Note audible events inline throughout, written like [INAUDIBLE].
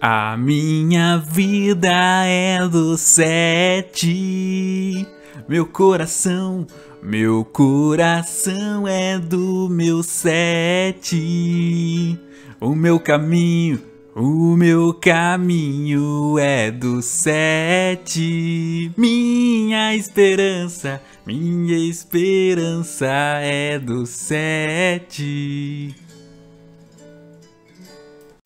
A minha vida é do sete, meu coração, meu coração é do meu sete. O meu caminho, o meu caminho é do sete. Minha esperança, minha esperança é do sete.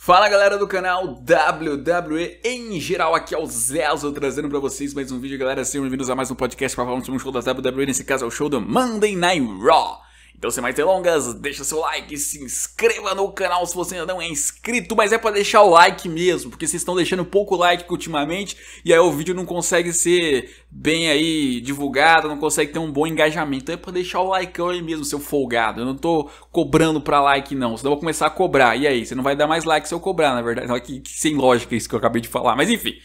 Fala galera do canal WWE em geral, aqui é o Zezo trazendo pra vocês mais um vídeo galera, sejam bem-vindos a mais um podcast para falar sobre um show da WWE, nesse caso é o show do Monday Night Raw. Então, sem mais delongas, deixa seu like, se inscreva no canal se você ainda não é inscrito, mas é para deixar o like mesmo, porque vocês estão deixando pouco like ultimamente, e aí o vídeo não consegue ser bem aí divulgado, não consegue ter um bom engajamento. Então é para deixar o like aí mesmo, seu folgado. Eu não tô cobrando para like não, senão eu vou começar a cobrar. E aí, você não vai dar mais like se eu cobrar, na verdade. Que, que sem lógica isso que eu acabei de falar, mas enfim.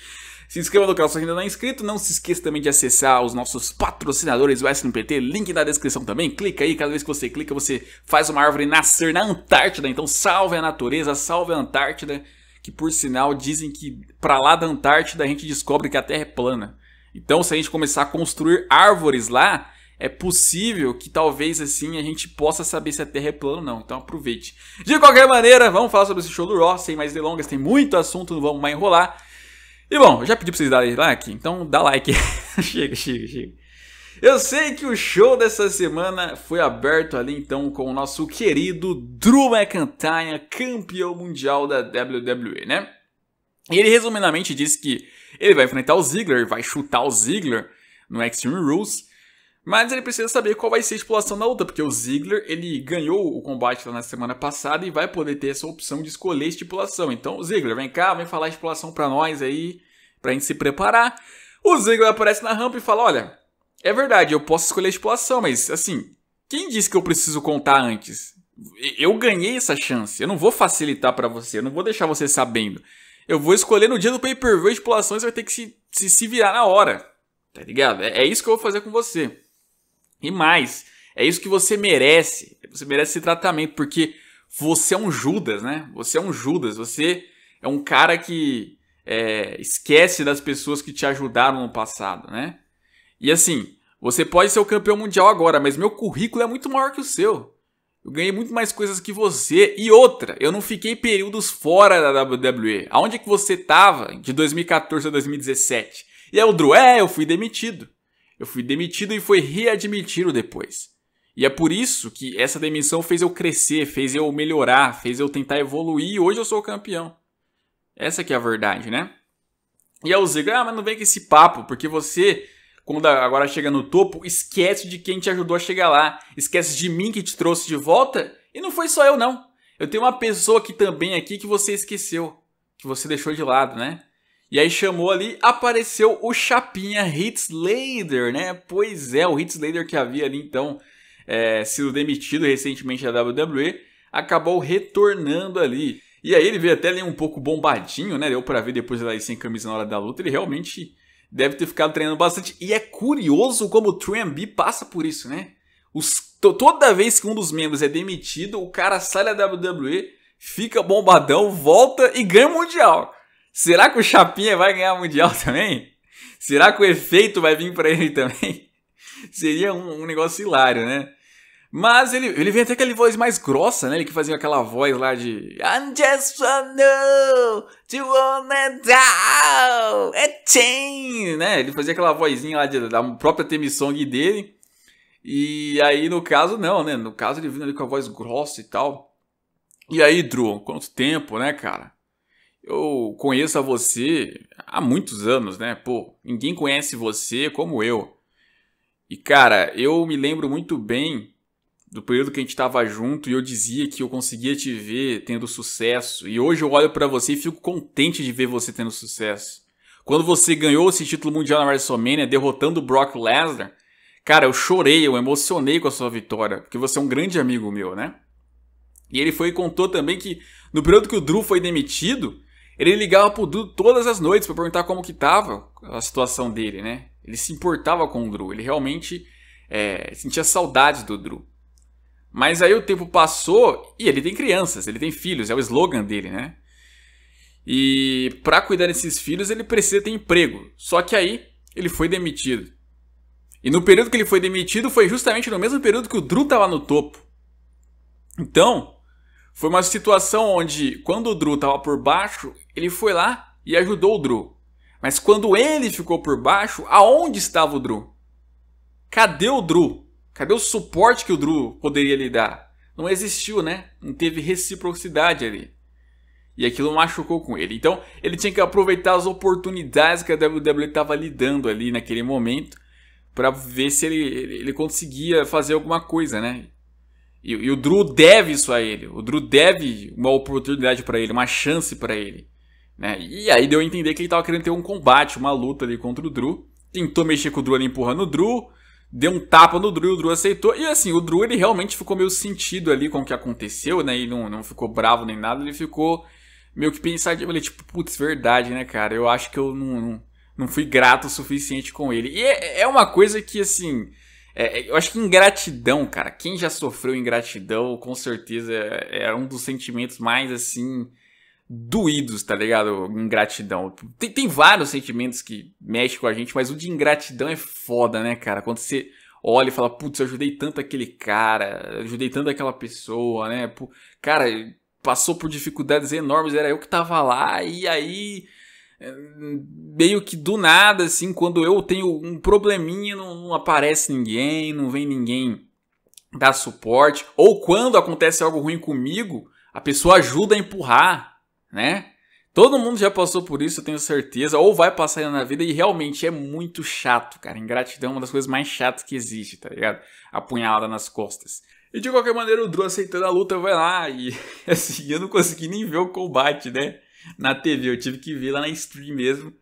Se inscreva no canal se ainda não é inscrito. Não se esqueça também de acessar os nossos patrocinadores, do SNPT, link na descrição também. Clica aí, cada vez que você clica, você faz uma árvore nascer na Antártida. Então salve a natureza, salve a Antártida. Que por sinal dizem que para lá da Antártida a gente descobre que a Terra é plana. Então, se a gente começar a construir árvores lá, é possível que talvez assim a gente possa saber se a Terra é plana ou não. Então aproveite. De qualquer maneira, vamos falar sobre esse show do Ross. sem mais delongas, tem muito assunto, não vamos mais enrolar. E bom, já pedi pra vocês darem like, então dá like. [LAUGHS] chega, chega, chega. Eu sei que o show dessa semana foi aberto ali então com o nosso querido Drew McIntyre, campeão mundial da WWE, né? E ele resumidamente disse que ele vai enfrentar o Ziggler, vai chutar o Ziggler no Extreme Rules mas ele precisa saber qual vai ser a estipulação da luta, porque o Ziggler, ele ganhou o combate lá na semana passada e vai poder ter essa opção de escolher a estipulação. Então, Ziggler, vem cá, vem falar a estipulação pra nós aí, pra gente se preparar. O Ziggler aparece na rampa e fala, olha, é verdade, eu posso escolher a estipulação, mas assim, quem disse que eu preciso contar antes? Eu ganhei essa chance, eu não vou facilitar para você, eu não vou deixar você sabendo. Eu vou escolher no dia do pay-per-view a estipulação, você vai ter que se, se, se virar na hora, tá ligado? É, é isso que eu vou fazer com você. E mais, é isso que você merece. Você merece esse tratamento, porque você é um Judas, né? Você é um Judas, você é um cara que é, esquece das pessoas que te ajudaram no passado, né? E assim, você pode ser o campeão mundial agora, mas meu currículo é muito maior que o seu. Eu ganhei muito mais coisas que você. E outra, eu não fiquei períodos fora da WWE. Aonde é que você tava de 2014 a 2017? E aí é o Drew, é, eu fui demitido. Eu fui demitido e foi readmitido depois. E é por isso que essa demissão fez eu crescer, fez eu melhorar, fez eu tentar evoluir e hoje eu sou campeão. Essa que é a verdade, né? E aí o Zico, ah, mas não vem com esse papo, porque você, quando agora chega no topo, esquece de quem te ajudou a chegar lá, esquece de mim que te trouxe de volta, e não foi só eu não. Eu tenho uma pessoa aqui também aqui que você esqueceu, que você deixou de lado, né? E aí chamou ali, apareceu o Chapinha Hitslader, né? Pois é, o Hitslader que havia ali então é, sido demitido recentemente da WWE, acabou retornando ali. E aí ele veio até ali um pouco bombadinho, né? Deu pra ver depois ele sem camisa na hora da luta, ele realmente deve ter ficado treinando bastante. E é curioso como o Tramby passa por isso, né? Os, toda vez que um dos membros é demitido, o cara sai da WWE, fica bombadão, volta e ganha o Mundial. Será que o Chapinha vai ganhar Mundial [LAUGHS] também? Será que o efeito vai vir para ele [LAUGHS] também? Seria um, um, negócio hilário, né? Mas ele, ele vem até aquela voz mais grossa, né? Ele que fazia aquela voz lá de I'm just a no to wanna down a chain, né? Ele fazia aquela vozinha lá de, da própria theme song dele. E aí, no caso, não, né? No caso, ele vindo ali com a voz grossa e tal. E aí, Drew, quanto tempo, né, cara? eu conheço a você há muitos anos, né? Pô, ninguém conhece você como eu. E cara, eu me lembro muito bem do período que a gente estava junto e eu dizia que eu conseguia te ver tendo sucesso. E hoje eu olho para você e fico contente de ver você tendo sucesso. Quando você ganhou esse título mundial na WrestleMania, derrotando o Brock Lesnar, cara, eu chorei, eu emocionei com a sua vitória, porque você é um grande amigo meu, né? E ele foi e contou também que no período que o Drew foi demitido, ele ligava pro Drew todas as noites para perguntar como que tava a situação dele, né? Ele se importava com o Drew, ele realmente é, sentia saudade do Drew. Mas aí o tempo passou e ele tem crianças, ele tem filhos, é o slogan dele, né? E para cuidar desses filhos ele precisa ter emprego. Só que aí ele foi demitido. E no período que ele foi demitido foi justamente no mesmo período que o Drew estava no topo. Então, foi uma situação onde quando o Drew estava por baixo, ele foi lá e ajudou o Drew. Mas quando ele ficou por baixo, aonde estava o Drew? Cadê o Drew? Cadê o suporte que o Drew poderia lhe dar? Não existiu, né? Não teve reciprocidade ali. E aquilo machucou com ele. Então, ele tinha que aproveitar as oportunidades que a WWE estava lhe dando ali naquele momento para ver se ele, ele conseguia fazer alguma coisa, né? E, e, o Drew deve isso a ele. O Drew deve uma oportunidade para ele, uma chance para ele. Né? E aí deu a entender que ele tava querendo ter um combate, uma luta ali contra o Drew. Tentou mexer com o Drew ali empurrando o Drew. Deu um tapa no Drew, o Drew aceitou. E assim, o Drew ele realmente ficou meio sentido ali com o que aconteceu, né? e não, não ficou bravo nem nada, ele ficou meio que pensativo. Ele tipo, putz, verdade, né, cara? Eu acho que eu não, não, não fui grato o suficiente com ele. E é, é uma coisa que, assim, é, é eu acho que ingratidão, cara. Quem já sofreu ingratidão, com certeza, era é, é um dos sentimentos mais, assim, doídos, tá ligado? Ingratidão. Tem, tem vários sentimentos que mexem com a gente, mas o de ingratidão é foda, né, cara? Quando você olha e fala, putz, eu ajudei tanto aquele cara, ajudei tanto aquela pessoa, né? Pô, cara, passou por dificuldades enormes, era eu que tava lá, e aí. Eh, meio que do nada, assim, quando eu tenho um probleminha, não, não aparece ninguém, não vem ninguém dar suporte. Ou quando acontece algo ruim comigo, a pessoa ajuda a empurrar, né? Todo mundo já passou por isso, eu tenho certeza, ou vai passar na vida e realmente é muito chato, cara. Ingratidão é uma das coisas mais chatas que existe, tá ligado? Apunhalada nas costas. E de qualquer maneira, o Drew aceitando a luta vai lá e [LAUGHS] assim, eu não consegui nem ver o combate, né? Na TV, eu tive que ver lá na stream mesmo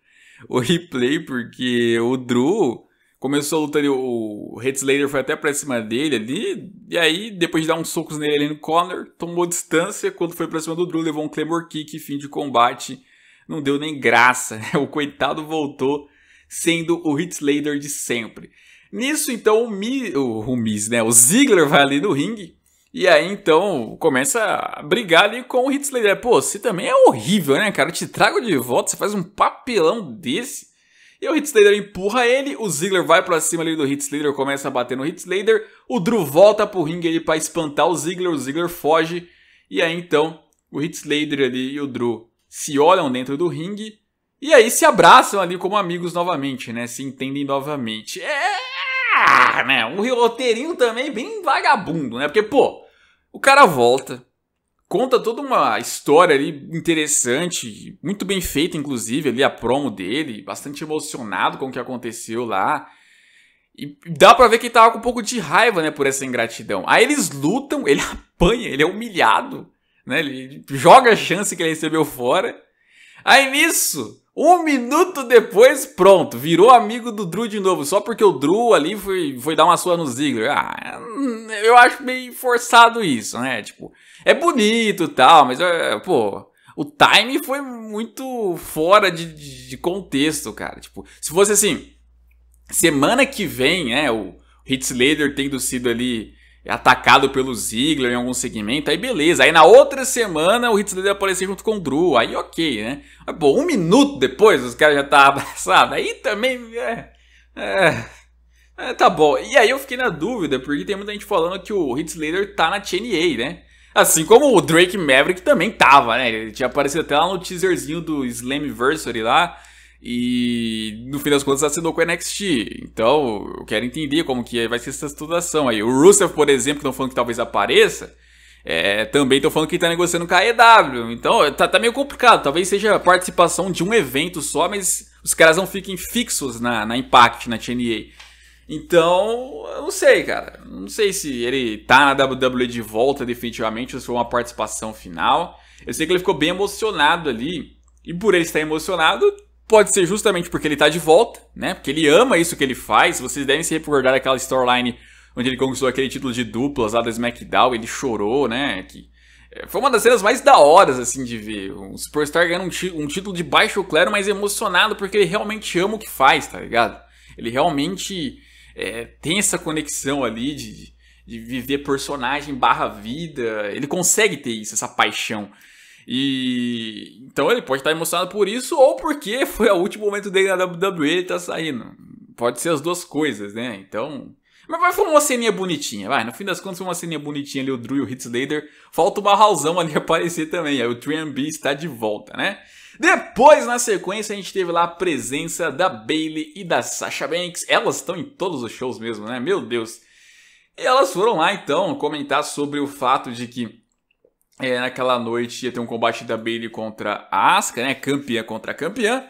o replay, porque o Drew começou a luta ali, o Heath Slater foi até pra cima dele ali, e aí, depois de dar uns socos nele ali no Connor, tomou distância, quando foi pra cima do Drew, levou um Claymore Kick, fim de combate, não deu nem graça, né? [LAUGHS] o coitado voltou sendo o Heath Slater de sempre. Nisso, então, o, Mi, o, o Miz, né, o Ziggler vai ali no ringue, e aí, então, começa a brigar ali com o Hit Slater. Pô, você também é horrível, né, cara? Eu te trago de volta, você faz um papelão desse e o Hit Slayer empurra ele, o Ziggler vai para cima ali do Hit Slayer, começa a bater no Hit Slayer, o Drew volta pro ringue ali para espantar o Ziggler, o Ziggler foge, e aí então o Hit Slayer ali e o Drew se olham dentro do ringue, e aí se abraçam ali como amigos novamente, né? Se entendem novamente. É, né? Um roteirinho também bem vagabundo, né? Porque, pô, o cara volta, conta toda uma história ali interessante, muito bem feita, inclusive, ali a promo dele, bastante emocionado com o que aconteceu lá. E dá pra ver que ele tava com um pouco de raiva, né, por essa ingratidão. Aí eles lutam, ele [LAUGHS] apanha, ele é humilhado, né, ele joga a chance que ele recebeu fora. Aí nisso, um minuto depois, pronto, virou amigo do Drew de novo, só porque o Drew ali foi, foi dar uma sua no Ziggler. Ah, eu acho meio forçado isso, né? Tipo, é bonito e tal, mas, é, pô, o time foi muito fora de, de, de, contexto, cara. Tipo, se fosse assim, semana que vem, né, o Hit Slater tendo sido ali é atacado pelo Ziggler em algum segmento, aí beleza. Aí na outra semana o Hits dele aparecer junto com o Drew, aí ok, né? Mas, bom, um minuto depois os caras já tá [LAUGHS] abraçados, aí também. É, é, é, tá bom. E aí eu fiquei na dúvida, porque tem muita gente falando que o Hits Slater tá na TNA, né? Assim como o Drake Maverick também tava, né? Ele tinha aparecido até lá no teaserzinho do Slammiversary lá e no fim das contas assinou com o NXT. Então, eu quero entender como que é, vai ser essa situação aí. O Rusev, por exemplo, que estão falando que talvez apareça, é, também estão falando que está negociando com a EW. Então, tá, tá, meio complicado. Talvez seja a participação de um evento só, mas os caras não fiquem fixos na, na Impact, na TNA. Então, eu não sei, cara. Não sei se ele tá na WWE de volta definitivamente ou se foi uma participação final. Eu sei que ele ficou bem emocionado ali. E por ele estar emocionado, Pode ser justamente porque ele está de volta, né? Porque ele ama isso que ele faz. Vocês devem se recordar daquela storyline onde ele conquistou aquele título de duplas lá da SmackDown, ele chorou, né? Que é, foi uma das cenas mais da horas, assim, de ver. Um Superstar ganhando um, um, título de baixo clero, mas emocionado porque ele realmente ama o que faz, tá ligado? Ele realmente é, tem essa conexão ali de, de viver personagem barra vida. Ele consegue ter isso, essa paixão. E então ele pode estar emocionado por isso ou porque [LAUGHS] foi o último momento dele na WWE ele tá saindo. Pode ser as duas coisas, né? Então, mas vai foi uma ceninha bonitinha, vai. No fim das contas foi uma ceninha bonitinha ali o Drew e o later Falta o Barralzão ali [LAUGHS] aparecer também. Aí o 3B está de volta, né? Depois, na sequência, a gente teve lá a presença da Bailey e da Sasha Banks. Elas estão em todos os shows mesmo, né? Meu Deus. E elas foram lá então comentar sobre o fato de que é, naquela noite ia ter um combate da Bailey contra a Asuka, né? Campeã contra campeã.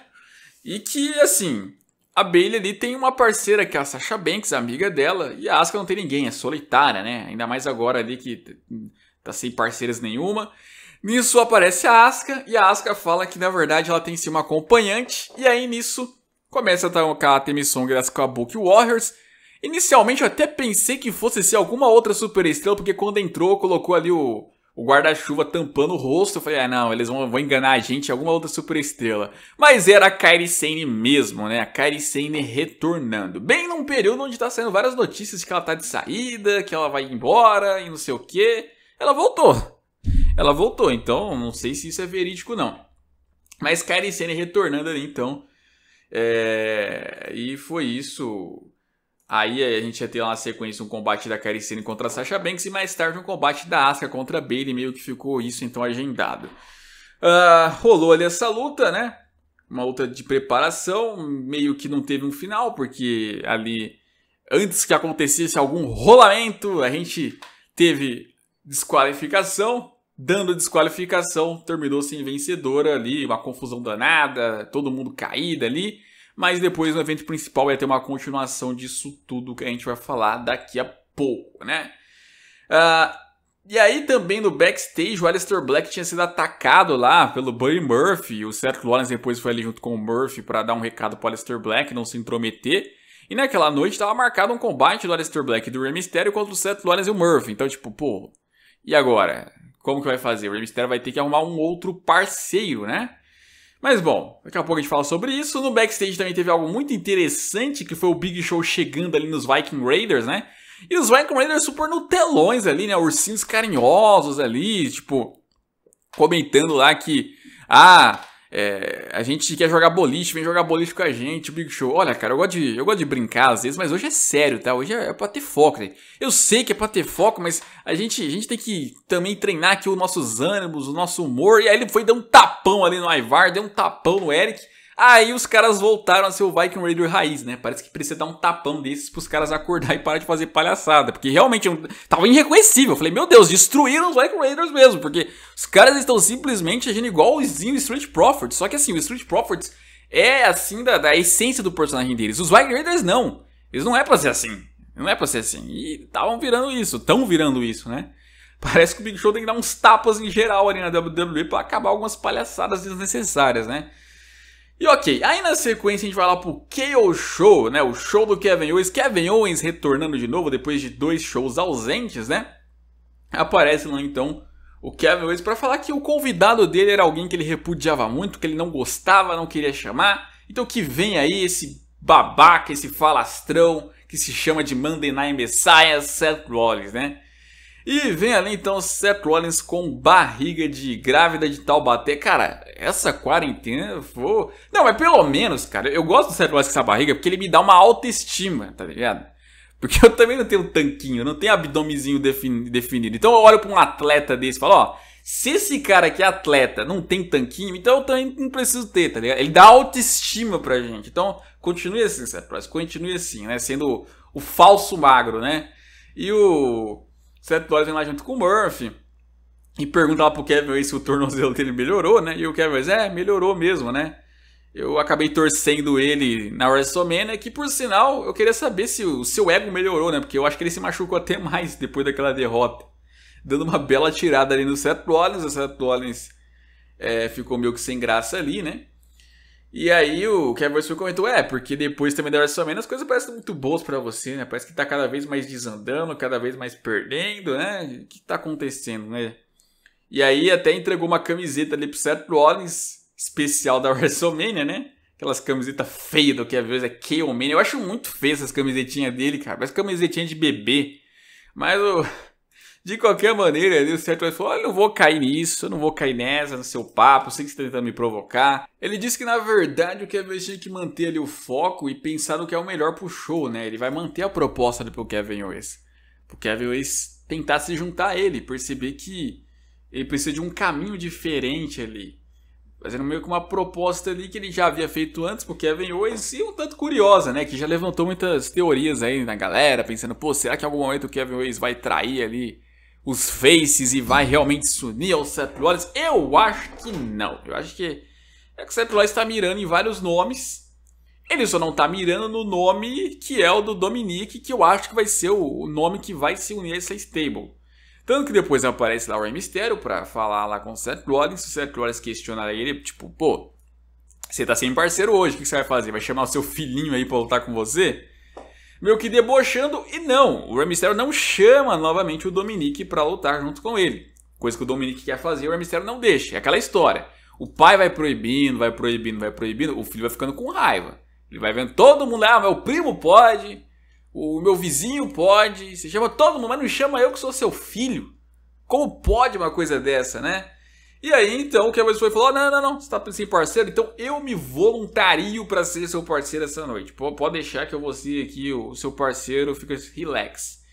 E que, assim, a Bailey ali tem uma parceira que é a Sasha Banks, amiga dela, e a Asuka não tem ninguém, é solitária, né? Ainda mais agora ali que tá sem parceiras nenhuma. Nisso aparece a Asuka e a Asuka fala que na verdade ela tem sim uma acompanhante, e aí nisso começa a tocar a Temi Song das Kabuki Warriors. Inicialmente eu até pensei que fosse ser alguma outra super estrela, porque quando entrou colocou ali o o guarda-chuva tampando o rosto. Eu falei, ah, não, eles vão, vão enganar a gente, alguma outra superestrela. Mas era a Kairi Sane mesmo, né? A Kairi Sane retornando. Bem num período onde tá saindo várias notícias de que ela tá de saída, que ela vai embora e não sei o quê. Ela voltou. Ela voltou, então não sei se isso é verídico não. Mas Kairi Sane retornando ali, então. É... E foi isso. Aí eh, a gente ia ter lá na sequência um combate da Caricene contra a Sasha Banks e mais tarde um combate da Asuka contra a Bailey, meio que ficou isso então agendado. Uh, rolou ali essa luta, né? Uma luta de preparação, meio que não teve um final, porque ali, antes que acontecesse algum rolamento, a gente teve desqualificação, dando desqualificação, terminou sem vencedora ali, uma confusão danada, todo mundo caído ali. Mas depois no evento principal vai ter uma continuação disso tudo que a gente vai falar daqui a pouco, né? Uh, e aí também no backstage o Aleister Black tinha sido atacado lá pelo Buddy Murphy. O Seth Rollins depois foi ali junto com o Murphy para dar um recado pro Aleister Black, não se intrometer. E naquela noite estava marcado um combate do Aleister Black e do Rey Mysterio contra o Seth Rollins e o Murphy. Então, tipo, pô, e agora? Como que vai fazer? O Rey Mysterio vai ter que arrumar um outro parceiro, né? Mas bom, daqui a pouco a gente fala sobre isso. No backstage também teve algo muito interessante, que foi o Big Show chegando ali nos Viking Raiders, né? E os Viking Raiders super nutelões ali, né? Ursinhos carinhosos ali, tipo, comentando lá que, ah, é, a gente quer jogar boliche, vem jogar boliche com a gente, Big Show. Olha, cara, eu gosto, de, eu gosto de brincar às vezes, mas hoje é sério, tá? Hoje é, é pra ter foco, né? Eu sei que é pra ter foco, mas a gente, a gente tem que também treinar aqui os nossos ânimos, o nosso humor. E aí ele foi dar um tapão ali no Ivar, deu um tapão no Eric. Aí os caras voltaram a ser o Viking Raider raiz, né? Parece que precisa dar um tapão desses pros caras acordar e parar de fazer palhaçada. Porque realmente tava irreconhecível. Eu falei, meu Deus, destruíram os Viking Raiders mesmo. Porque os caras estão simplesmente agindo igualzinho o Street Profits. Só que assim, o Street Profits é assim da, da essência do personagem deles. Os Viking Raiders não. Eles não é pra ser assim. Não é pra ser assim. E estavam virando isso, estão virando isso, né? [LAUGHS] Parece que o Big Show tem que dar uns tapas em geral ali na WWE pra acabar algumas palhaçadas desnecessárias, né? E ok, aí na sequência a gente vai lá pro KO Show, né? O show do Kevin Owens. Kevin Owens retornando de novo depois de dois shows ausentes, né? Aparece lá então o Kevin Owens para falar que o convidado dele era alguém que ele repudiava muito, que ele não gostava, não queria chamar. Então que vem aí esse babaca, esse falastrão que se chama de Monday Night Messiah, Seth Rollins, né? E vem ali então Seth Rollins com barriga de grávida de Taubaté. Cara, essa quarentena vou. Não, mas pelo menos, cara, eu gosto do Seth Rollins com essa barriga porque ele me dá uma autoestima, tá ligado? Porque eu também não tenho tanquinho, não tenho abdomezinho definido. Então eu olho para um atleta desse e falo, ó, se esse cara aqui é atleta, não tem tanquinho, então eu também não preciso ter, tá ligado? Ele dá autoestima pra gente. Então, continue assim, Seth continue assim, né? Sendo o falso magro, né? E o Seth Rollins vem lá junto com o Murphy e pergunta lá pro Kevin se o tornozelo dele melhorou, né? E o Kevin diz, é, melhorou mesmo, né? Eu acabei torcendo ele na WrestleMania, né, que por sinal eu queria saber se o seu ego melhorou, né? Porque eu acho que ele se machucou até mais depois daquela derrota. Dando uma bela tirada ali no Seth Rollins. O Seth Rollins é, ficou meio que sem graça ali, né? E aí o Kevin Smith comentou, é, porque depois também da WrestleMania as coisas parecem muito boas para você, né? Parece que tá cada vez mais desandando, cada vez mais perdendo, né? O que tá acontecendo, né? E aí até entregou uma camiseta ali pro Seth Rollins, especial da [LAUGHS] WrestleMania, né? Aquelas camisetas feias do que às vezes é K-O-Mania. Eu acho muito feia essas camisetinhas dele, cara. Parece camisetinha de bebê. Mas o, de qualquer maneira, ele, o certo Rollins falou: Olha, não vou cair nisso, eu não vou cair nessa, no seu papo, sei que você tá tentando me provocar. Ele disse que na verdade o Kevin tinha que manter ali o foco e pensar no que é o melhor pro show, né? Ele vai manter a proposta do pro Kevin Owens. Pro Kevin Owens tentar se juntar a ele, perceber que ele precisa de um caminho diferente ali fazendo meio que uma proposta ali que ele já havia feito antes pro Kevin Owens e um tanto curiosa, né? Que já levantou muitas teorias aí na galera, pensando, pô, será que em algum momento o Kevin Owens vai trair ali os faces e vai realmente se unir ao Seth Rollins? Eu acho que não. Eu acho que é que o Seth Rollins tá mirando em vários nomes. Ele só não tá mirando no nome que é o do Dominique, que eu acho que vai ser o nome que vai se unir a essa stable. Tanto que depois aparece lá o Rei Mysterio pra falar lá com o Seth Rollins. O Seth Rollins questiona ele, tipo, pô, você tá sem parceiro hoje, o que você vai fazer? Vai chamar o seu filhinho aí pra lutar com você? Meio que debochando, e não, o Rei Mysterio não chama novamente o Dominique pra lutar junto com ele. Coisa que o Dominique quer fazer, o Rei Mysterio não deixa. É aquela história. O pai vai proibindo, vai proibindo, vai proibindo, o filho vai ficando com raiva. Ele vai vendo todo mundo, ah, o primo pode, o meu vizinho pode, você chama todo mundo, mas não chama eu que sou seu filho. Como pode uma coisa dessa, né? E aí, então, o que a pessoa falou: não, não, não, você tá sem parceiro, então eu me voluntario para ser seu parceiro essa noite. Pode deixar que eu vou ser aqui o seu parceiro, fica assim, relax.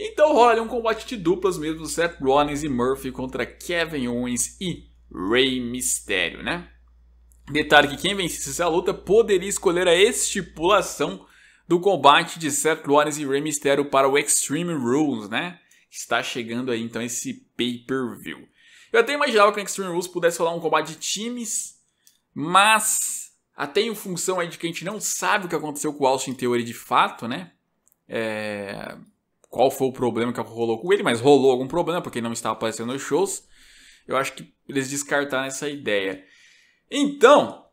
Então rola ali um combate de duplas mesmo, Seth Rollins e Murphy contra Kevin Owens e Rey Mysterio, né? Detalhe que quem vencesse essa luta poderia escolher a estipulação do combate de Seth Rollins e Rey Mysterio para o Extreme Rules, né? Está chegando aí então esse pay-per-view. Eu até imaginava que o Extreme Rules pudesse rolar um combate de times, mas até em função aí de que a gente não sabe o que aconteceu com o Austin Theory de fato, né? É... Qual foi o problema que rolou com ele, mas rolou algum problema porque ele não estava aparecendo nos shows. Eu acho que eles descartaram essa ideia. Então,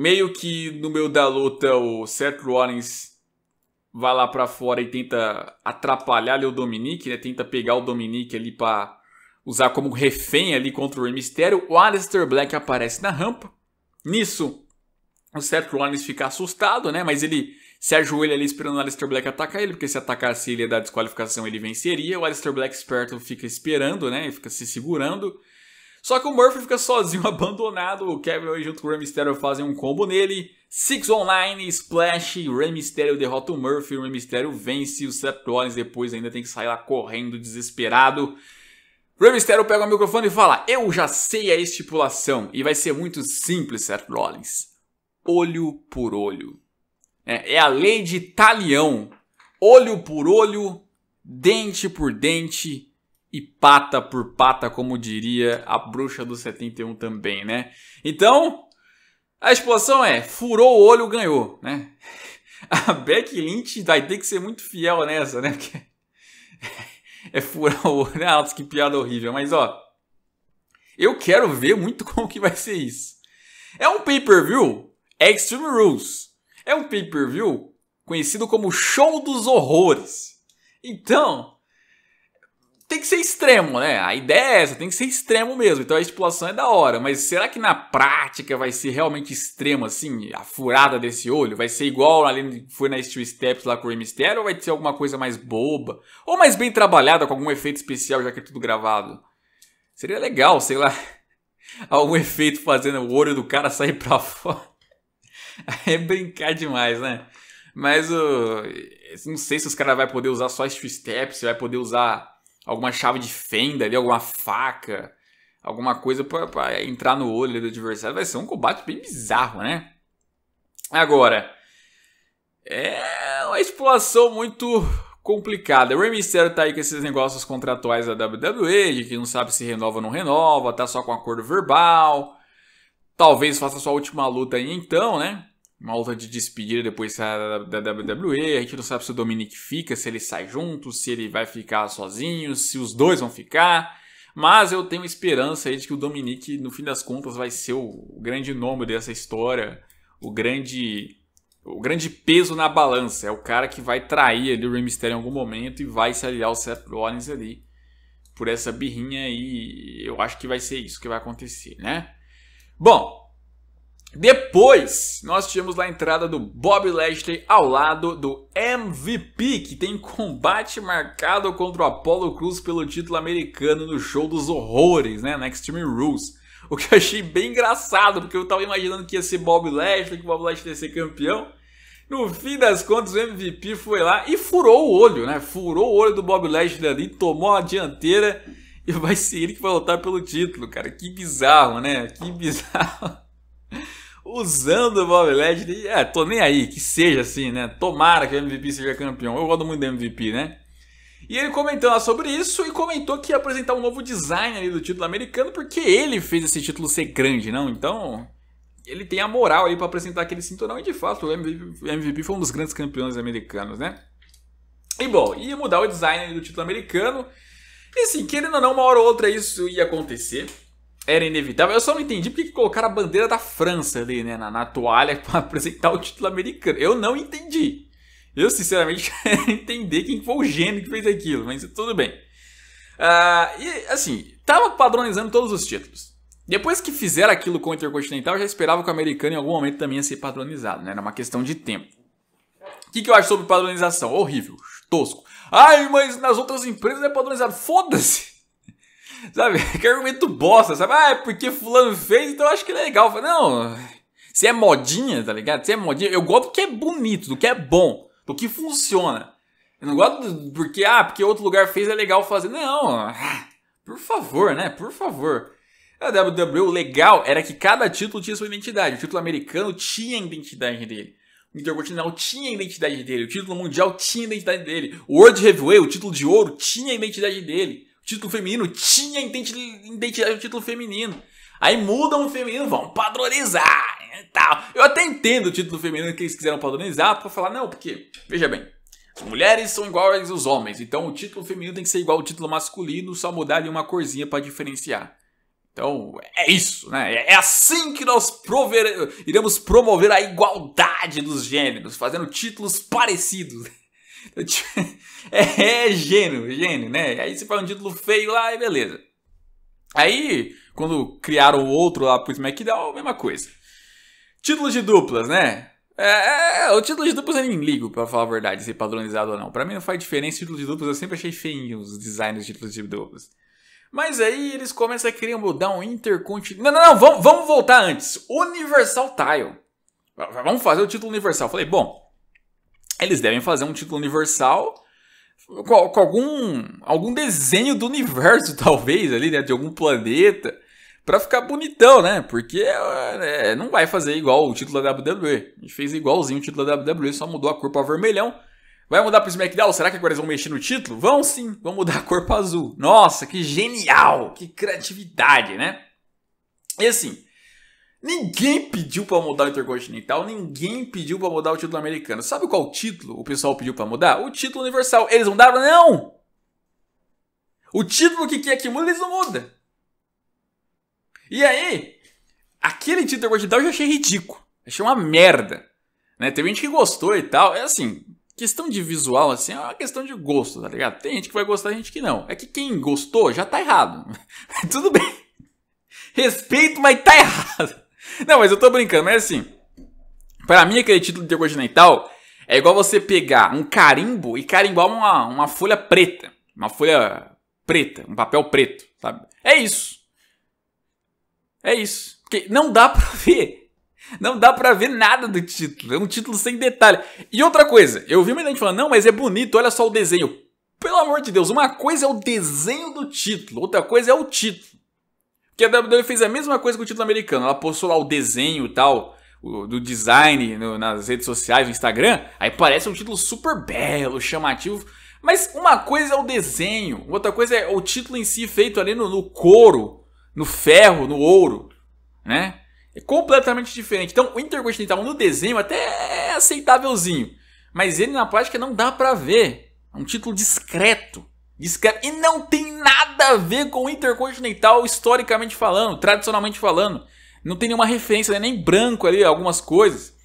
meio que no meio da luta o Seth Rollins vai lá para fora e tenta atrapalhar ali o Dominique, né? Tenta pegar o Dominique ali para usar como refém ali contra o Rey Mysterio. O Aleister Black aparece na rampa. Nisso, o Seth Rollins fica assustado, né? Mas ele se ajoelha ali esperando o Aleister Black atacar ele, porque se atacasse ele ia é dar desqualificação, ele venceria. O Aleister Black esperto fica esperando, né? Ele fica se segurando. Só que o Murphy fica sozinho, [LAUGHS] abandonado. O Kevin junto com o Rey Mysterio fazem um combo nele. Six Online, Splash, Rey Mysterio derrota o Murphy. O Rey Mysterio vence. O Seth Rollins depois ainda tem que sair lá correndo, desesperado. Rey Mysterio pega o microfone e fala: Eu já sei a estipulação. E vai ser muito simples, Seth Rollins. Olho por olho. É, é a lei de talião. Olho por olho, dente por dente, e pata por pata, como diria a bruxa do 71 também, né? Então, a explosão é, furou o olho, ganhou, né? [LAUGHS] A Beck Lynch vai ter que ser muito fiel nessa, né? Porque [LAUGHS] é furar o olho, ah, que piada horrível, mas ó, eu quero ver muito [LAUGHS] como que vai ser isso. É um pay-per-view, é Extreme Rules. É um pay-per-view conhecido como Show dos Horrores. Então, tem que ser extremo, né? A ideia é essa, tem que ser extremo mesmo. Então a estipulação é da hora, mas será que na prática vai ser realmente extremo assim? A furada desse olho vai ser igual ali foi na Steel Steps lá com o Rey Mysterio ou vai ser alguma coisa mais boba? Ou mais bem trabalhada com algum efeito especial já que é tudo gravado? Seria legal, sei lá, [LAUGHS] algum efeito fazendo o olho do cara sair pra [LAUGHS] fora. É brincar demais, né? Mas Uh, não sei se os caras vão poder usar só Steel Steps, se vai poder usar alguma chave de fenda ali, alguma faca, alguma coisa para entrar no olho do adversário. Vai ser um combate bem bizarro, né? Agora, é uma exploração muito complicada. O Rey Mysterio tá aí com esses negócios contratuais da WWE, de que não sabe se renova ou não renova, tá só com acordo verbal. Talvez faça sua última luta aí então, né? uma luta de despedida depois da, da WWE. A gente não sabe se o Dominic fica, se ele sai junto, se ele vai ficar sozinho, se os dois vão ficar. Mas eu tenho esperança aí de que o Dominic, no fim das contas, vai ser o grande nome dessa história, o grande o grande peso na balança. É o cara que vai trair ali o Rey Mysterio em algum momento e vai se aliar ao Seth Rollins ali por essa birrinha e eu acho que vai ser isso que vai acontecer, né? Bom, depois, nós tivemos lá a entrada do Bob Lashley ao lado do MVP, que tem combate marcado contra o Apollo Cruz pelo título americano no show dos horrores, né, Next Extreme Rules. O que eu achei bem engraçado, porque eu tava imaginando que ia ser Bob Lashley, que o Bob Lashley ia ser campeão. No fim das contas, o MVP foi lá e furou o olho, né? Furou o olho do Bob Lashley ali, tomou a dianteira e vai ser ele que vai lutar pelo título, cara. Que bizarro, né? Que bizarro usando o Bob Ledley. É, tô nem aí, que seja assim, né? Tomara que o MVP seja campeão. Eu gosto muito do MVP, né? E ele comentou sobre isso e comentou que ia apresentar um novo design ali do título americano, porque ele fez esse título ser grande, não? Então, ele tem a moral aí para apresentar aquele cinturão e de fato o MVP foi um dos grandes campeões americanos, né? E bom, ia mudar o design do título americano. E assim, querendo ou não, uma hora ou outra isso ia acontecer era inevitável. Eu só não entendi porque colocaram a bandeira da França ali, né, na, na toalha [LAUGHS] para apresentar o título americano. Eu não entendi. Eu, sinceramente, [LAUGHS] quero entender quem foi o gênio que fez aquilo, mas tudo bem. Uh, e, assim, tava padronizando todos os títulos. Depois que fizeram aquilo com o Intercontinental, eu já esperava que o americano em algum momento também ia ser padronizado, né? Era uma questão de tempo. O que, que eu acho sobre padronização? Horrível, tosco. Ai, mas nas outras empresas é padronizado. Foda-se! [LAUGHS] Sabe? [LAUGHS] Que argumento bosta, sabe? Ah, é porque fulano fez, então eu acho que ele é legal. não, se é modinha, tá ligado? Se é modinha, eu gosto do que é bonito, do que é bom, do que funciona. Eu não gosto porque, ah, porque outro lugar fez é legal fazer. Não, ah, por favor, né? Por favor. A WWE, o legal era que cada título tinha sua identidade. O título americano tinha a identidade dele. O Intercontinental tinha a identidade dele. O título mundial tinha a identidade dele. O World Heavyweight, o título de ouro, tinha a identidade dele título feminino, tinha identidade do título feminino. Aí mudam o feminino, vão padronizar e né, tal. Eu até entendo o título feminino que eles quiseram padronizar para falar, não, porque, veja bem, as mulheres são iguais aos homens, então o título feminino tem que ser igual ao título masculino, só mudar de uma corzinha para diferenciar. Então, é isso, né? É, é assim que nós prover... iremos promover a igualdade dos gêneros, fazendo títulos parecidos. [LAUGHS] é, é, gênio, gênio, né? Aí você faz um título feio lá e beleza. Aí, quando criaram o outro lá pro SmackDown, mesma coisa. Título de duplas, né? É, é, o título de duplas eu nem ligo, pra falar a verdade, se é padronizado ou não. Pra mim não faz diferença, título de duplas eu sempre achei feio os designs de títulos de duplas. Mas aí eles começam a querer mudar um intercontinental. Não, não, não, vamos, vamos voltar antes. Universal Tile. Vamos fazer o título universal. Falei, bom, eles devem fazer um título universal com, com, algum, algum desenho do universo, [LAUGHS] talvez, ali, né? De algum planeta. Pra ficar bonitão, né? Porque é, é não vai fazer igual o título da WWE. E fez igualzinho o título da WWE, só mudou a cor pra vermelhão. Vai mudar pro SmackDown? Será que agora eles vão mexer no título? Vão sim, vão mudar a cor pra azul. Nossa, que genial! Que criatividade, né? E assim, Ninguém pediu para mudar o Intercontinental, ninguém pediu para mudar o título americano. Sabe qual título o pessoal pediu para mudar? O título universal. Eles mudaram? Não! O título que quer que muda, eles não mudam. E aí, aquele título Intercontinental eu já achei ridículo. Achei uma merda. Né? Tem gente que gostou e tal. É assim, questão de visual, assim, é uma questão de gosto, tá ligado? Tem gente que vai gostar, gente que não. É que quem gostou já tá errado. [LAUGHS] Tudo bem. Respeito, mas tá errado. Não, mas eu tô brincando, mas assim. Para mim, aquele título intercontinental é igual você pegar um carimbo e carimbar uma, uma folha preta. Uma folha preta, um papel preto, sabe? É isso. É isso. Porque não dá pra [LAUGHS] ver. Não dá pra ver nada do título. É um título sem detalhe. E outra coisa, eu vi uma gente falando, não, mas é bonito, olha só o desenho. Pelo amor de Deus, uma coisa é o desenho do título, outra coisa é o título. Que a WWE fez a mesma coisa com o título americano. Ela postou lá o desenho e tal, o, do design no, nas redes sociais, no Instagram. Aí parece um título super belo, chamativo. Mas uma coisa é o desenho, outra coisa é o título em si feito ali no, no couro, no ferro, no ouro, né? É completamente diferente. Então, o Intercontinental no desenho até é aceitávelzinho, mas ele na prática não dá para ver. É um título discreto. Descreve. É- e não tem nada a ver com o Intercontinental, historicamente falando, tradicionalmente falando. Não tem nenhuma referência, né? nem branco ali, algumas coisas.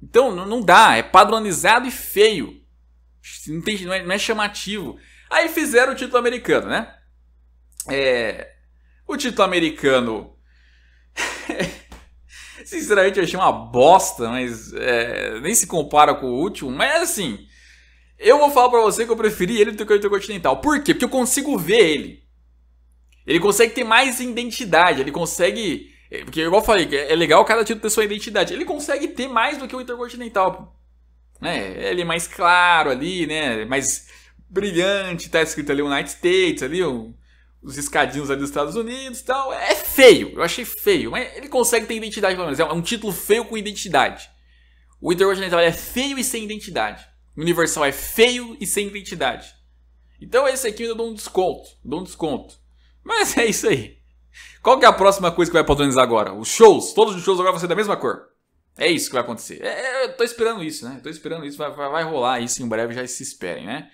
Então, não dá. É padronizado e feio. Não, tem, não, é, não é chamativo. Aí fizeram o título americano, né? É, o título americano. [LAUGHS] Sinceramente, eu achei uma bosta, mas é, nem se compara com o último. Mas assim, eu vou falar para você que eu preferi ele do que o Intercontinental. Por quê? Porque eu consigo ver ele. Ele consegue ter mais identidade, ele consegue. Eh, porque, igual eu falei, é legal cada título ter sua identidade. Ele consegue ter mais do que o Intercontinental. Né? Ele é mais claro ali, né? Mais brilhante, tá escrito ali United States, ali, os escadinhos ali dos Estados Unidos e tal. É feio, eu achei feio, mas ele consegue ter identidade pelo menos. É um título feio com identidade. O Intercontinental é feio e sem identidade. Universal é feio e sem identidade. Então esse aqui eu dou um desconto. Dou um desconto. Mas é isso aí. Qual que é a próxima coisa que vai padronizar agora? Os shows. Todos os shows agora vão ser da mesma cor. É isso que vai acontecer. É, é eu tô esperando isso, né? tô esperando isso. Vai, vai, vai rolar isso em breve, já se esperem, né?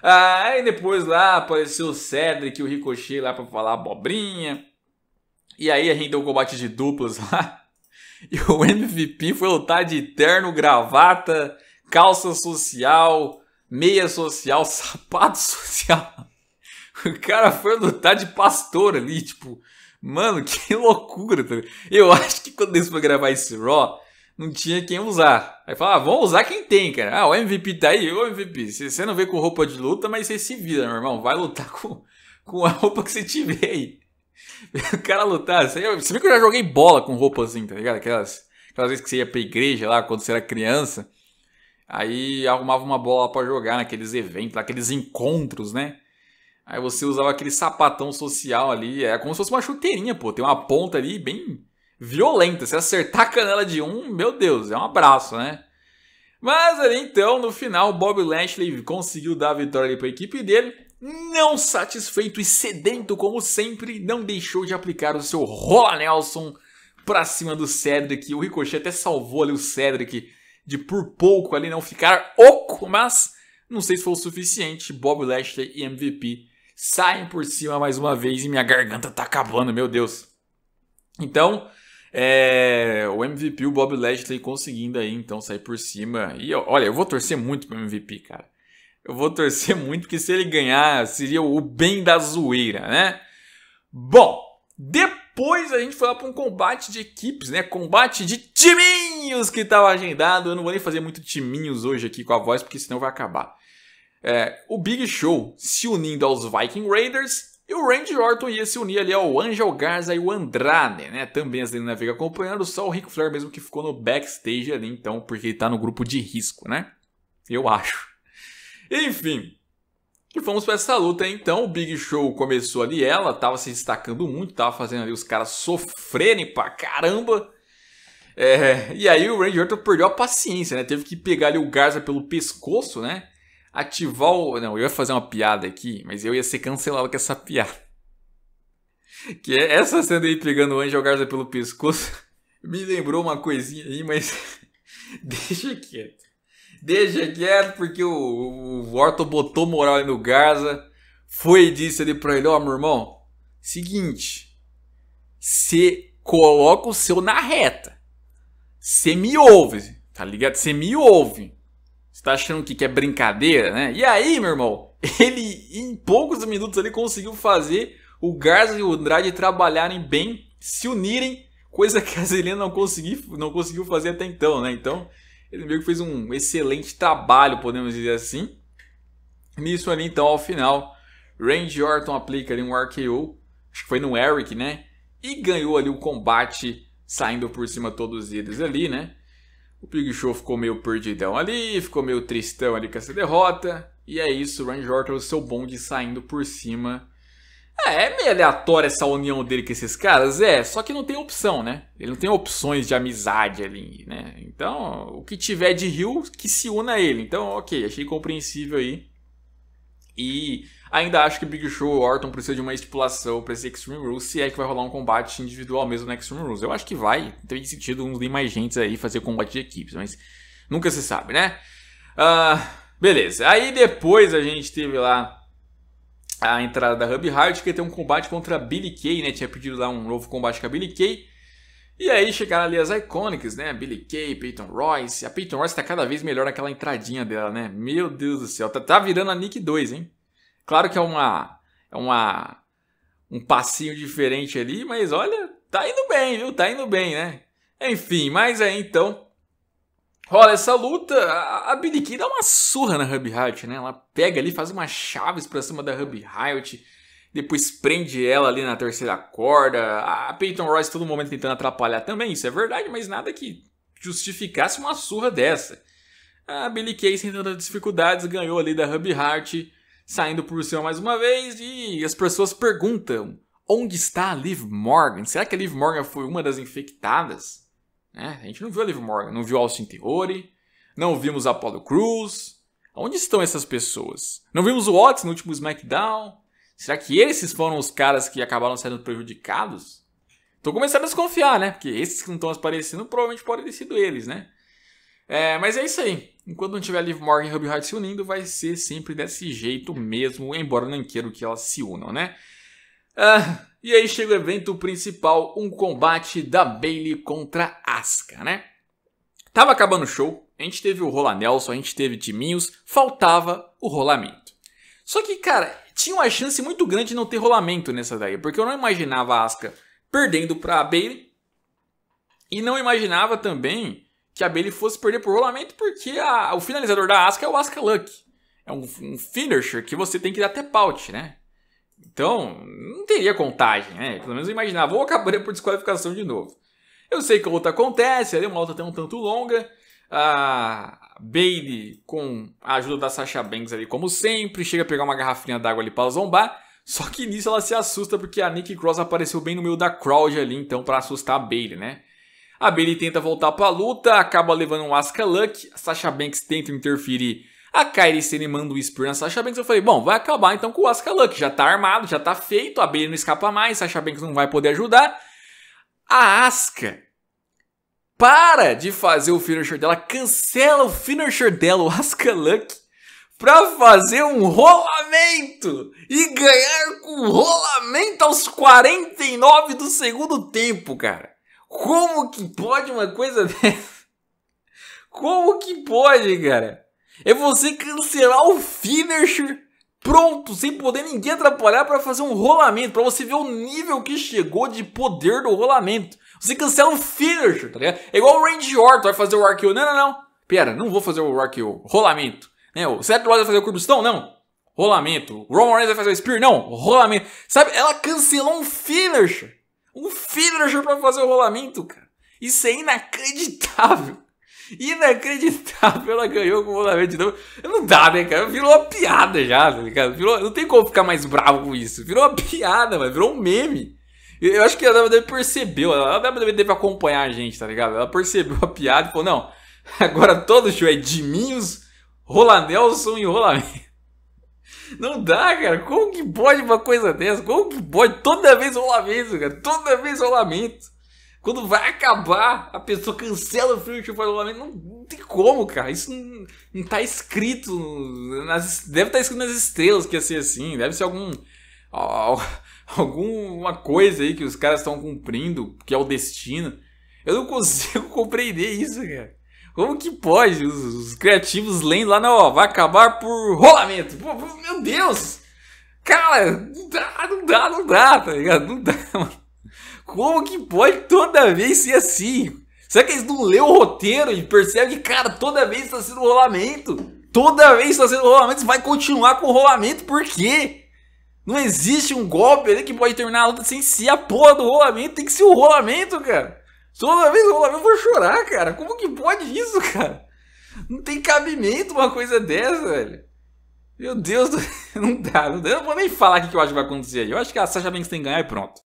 Ah, aí depois lá apareceu o Cedric e o Ricochet lá pra falar abobrinha. E aí rendeu o combate de duplas lá. [LAUGHS] E o MVP foi lutar de terno, gravata calça social, meia social, [LAUGHS] sapato social. O cara foi lutar de pastor ali, tipo, mano, que [LAUGHS] loucura. Tá eu acho que quando eles foram gravar esse Raw, não tinha quem usar. Aí fala, ah, vamos usar quem tem, cara. Ah, o MVP tá aí, ô MVP, você não vê com roupa de luta, mas você se vira, meu irmão. Vai lutar com, [LAUGHS] com a roupa que você tiver aí. O cara lutar, você viu que eu já joguei bola com roupa assim, tá ligado? Aquelas, aquelas vezes que você ia pra igreja lá quando você era criança. Aí arrumava uma bola para jogar naqueles eventos, naqueles encontros, né? Aí você usava aquele sapatão social ali, é como se fosse uma chuteirinha, pô. Tem uma ponta ali bem violenta. Se acertar a canela de um, meu Deus, é um abraço, né? Mas ali então, no final, Bob Lashley conseguiu dar a vitória para a equipe dele. Não satisfeito e sedento como sempre, não deixou de aplicar o seu Rola Nelson para cima do Cedric. O Ricochet até salvou ali o Cedric de por pouco ali não ficar oco, mas não sei se foi o suficiente. Bob Lashley e MVP saem por cima mais uma vez e minha garganta tá acabando, meu Deus. Então, é, o MVP, o Bob Lashley conseguindo aí então sair por cima. E olha, eu vou torcer muito pro MVP, cara. Eu vou torcer muito que se ele ganhar, seria o bem da zoeira, né? Bom, depois depois a gente foi lá para um combate de equipes, né? Combate de timinhos que estava agendado. Eu não vou nem fazer muito timinhos hoje aqui com a voz, porque senão vai acabar. É, o Big Show se unindo aos Viking Raiders e o Randy Orton ia se unir ali ao Angel Garza e o Andrade, né? Também as Zelina Vega acompanhando, só o Ric Flair mesmo que ficou no backstage ali, então, porque ele tá no grupo de risco, né? Eu acho. Enfim, e fomos para essa luta, então. O Big Show começou ali, ela estava se destacando muito, estava fazendo ali os caras sofrerem pra caramba. É, e aí o Randy Orton perdeu a paciência, né? Teve que pegar ali o Garza pelo pescoço, né? Ativar o. Não, eu ia fazer uma piada aqui, mas eu ia ser cancelado com essa piada. Que é essa cena aí pegando o Angel Garza pelo pescoço [LAUGHS] me lembrou uma coisinha aí, mas [LAUGHS] deixa quieto. Deixa quieto, porque o, o Orton botou moral no Garza. Foi e disse ali pra ele: Ó, oh, meu irmão, seguinte. Você coloca o seu na reta. Você me ouve, tá ligado? Você me ouve. Você tá achando que, que é brincadeira, né? E aí, meu irmão, [LAUGHS] ele em poucos minutos ali conseguiu fazer o Garza e o Andrade trabalharem bem, se unirem, coisa que a Zelina não, conseguiu, não conseguiu fazer até então, né? Então, ele meio que fez um excelente trabalho, podemos dizer assim. Nisso ali, então, ao final, Randy Orton aplica ali um RKO, acho que foi no Eric, né? E ganhou ali o combate, saindo por cima todos eles ali, né? O Big Show ficou meio perdidão ali, ficou meio tristão ali com essa derrota. E é isso, Randy Orton, é o seu bonde saindo por cima é, é meio aleatória essa união dele com esses caras, é, só que não tem opção, né? Ele não tem opções de amizade ali, né? Então, o que tiver de Rio que se una a ele. Então, ok, achei compreensível aí. E ainda acho que Big Show Orton precisa de uma estipulação para esse Extreme Rules, se é que vai rolar um combate individual mesmo no Extreme Rules. Eu acho que vai, tem sentido uns mais gente aí fazer combate de equipes, mas nunca se sabe, né? Uh, beleza, aí depois a gente teve lá a entrada da Hub Hart que tem um combate contra a Billy Kay, né? Tinha pedido lá um novo combate com a Billy Kay. E aí chegaram ali as Iconics, né? Billy Kay, Peyton Royce. A Peyton Royce tá cada vez melhor naquela entradinha dela, né? Meu Deus do céu, tá, tá virando a Nick 2, hein? Claro que é uma. É uma. Um passinho diferente ali, mas olha, tá indo bem, viu? Tá indo bem, né? Enfim, mas aí é, então Rola essa luta, a, Billy Kay dá uma surra na Ruby Riot, né? Ela pega ali, faz uma chaves pra cima da Ruby Riot, depois prende ela ali na terceira corda. A Peyton Royce todo momento tentando atrapalhar também, isso é verdade, mas nada que justificasse uma surra dessa. A Billy Kay, sem tantas dificuldades, ganhou ali da Ruby Hart, saindo por cima mais uma vez, e as pessoas perguntam, onde está a Liv Morgan? Será que a Liv Morgan foi uma das infectadas? Né? A gente não viu a Liv Morgan, não viu Austin Theory, não vimos Apollo Cruz. Onde estão essas pessoas? Não vimos o Otis no último SmackDown? Será que esses foram os caras que acabaram sendo prejudicados? Tô começando a desconfiar, né? Porque esses que não estão aparecendo provavelmente podem ter sido eles, né? É, mas é isso aí. Enquanto não tiver Liv Morgan e Ruby Hart se unindo, vai ser sempre desse jeito mesmo, embora não queira que elas se unam, né? Ah, e aí chega o evento principal, um combate da Bailey contra Asuka, né? Tava acabando o show, a gente teve o Rola Nelson, a gente teve Timinhos, faltava o rolamento. Só que, cara, tinha uma chance muito grande de não ter rolamento nessa daí, porque eu não imaginava a Asuka perdendo pra Bailey e não imaginava também que a Bailey fosse perder por rolamento, porque a, o finalizador da Asuka é o Asuka Luck. É um, um finisher que você tem que dar até paute, né? Então, não teria contagem, né? Pelo menos eu imaginava, ou acabaria por desqualificação de novo. Eu sei que a luta acontece, ali é uma luta até um tanto longa. A Bailey, com a ajuda da Sasha Banks ali, como sempre, chega a pegar uma garrafinha d'água ali para zombar. Só que nisso ela se assusta porque a Nikki Cross apareceu bem no meio da crowd ali, então, para assustar a Bailey, né? A Bailey tenta voltar para a luta, acaba levando um Asuka Luck. A Sasha Banks tenta interferir a Kairi Sane manda o Spear na Sasha Banks. Eu falei, bom, vai acabar então com o Asuka Luck. Já tá armado, já tá feito, a Bailey não escapa mais, Sasha Banks não vai poder ajudar. A Asuka para de fazer o finisher dela, cancela o finisher dela, o Asuka Luck, pra fazer um rolamento e ganhar com rolamento aos 49 do segundo tempo, cara. Como que pode uma coisa [LAUGHS] dessa? Como que pode, cara? É você cancelar o finisher pronto, sem poder ninguém atrapalhar para fazer um rolamento, para você ver o nível que chegou de poder do rolamento. Você cancela o finisher, tá ligado? É igual o Randy Orton vai fazer o RKO. Não, não, não. Pera, não vou fazer o RKO. Rolamento. Né? O Seth Rollins vai fazer o Curbstone? Não. Rolamento. O Roman Reigns vai fazer o Spear? Não. Rolamento. Sabe, ela cancelou um finisher. Um finisher para fazer o rolamento, cara. Isso é inacreditável. Inacreditável, ela ganhou completamente de novo. Não dá, né, cara? Virou uma piada já, tá ligado? Virou, não tem como ficar mais bravo com isso. Virou uma [LAUGHS] piada, mano. Virou um meme. Eu acho que a WWE percebeu, a WWE deve acompanhar a gente, tá ligado? Ela percebeu a piada e falou: não, agora todo show é Diminhos, Rolandelson e Rolamento. Não dá, cara. Como que pode uma coisa dessa? Como que pode? Toda vez rolamento, cara. Toda vez rolamento. Quando vai acabar, a pessoa cancela o filme de parlamento. Não, não tem como, cara. Isso não, não tá escrito. Nas, deve estar tá escrito nas estrelas que ia ser assim. Deve ser algum. [LAUGHS] alguma coisa aí que os caras estão cumprindo, que é o destino. Eu não consigo [LAUGHS] compreender isso, cara. Como que pode? Os, os criativos lendo lá, não, ó, vai acabar por rolamento. Pô, meu Deus! Cara, não dá, não dá, não dá, tá ligado? Não dá, [LAUGHS] mano. Como que pode toda vez ser assim? Será que eles não leu o roteiro e percebem que, cara, toda vez está sendo rolamento? Toda vez está sendo rolamento, vai continuar com o rolamento, por quê? Não existe um golpe ali que pode terminar a luta sem ser a porra do rolamento, tem que ser o rolamento, cara. Toda vez o rolamento, eu vou chorar, cara. Como que pode isso, cara? Não tem cabimento uma coisa dessa, velho. Meu Deus, do... [LAUGHS] não dá, não dá. Eu não vou nem falar o que eu acho que vai acontecer. Eu acho que a Sasha Banks tem que ganhar e pronto.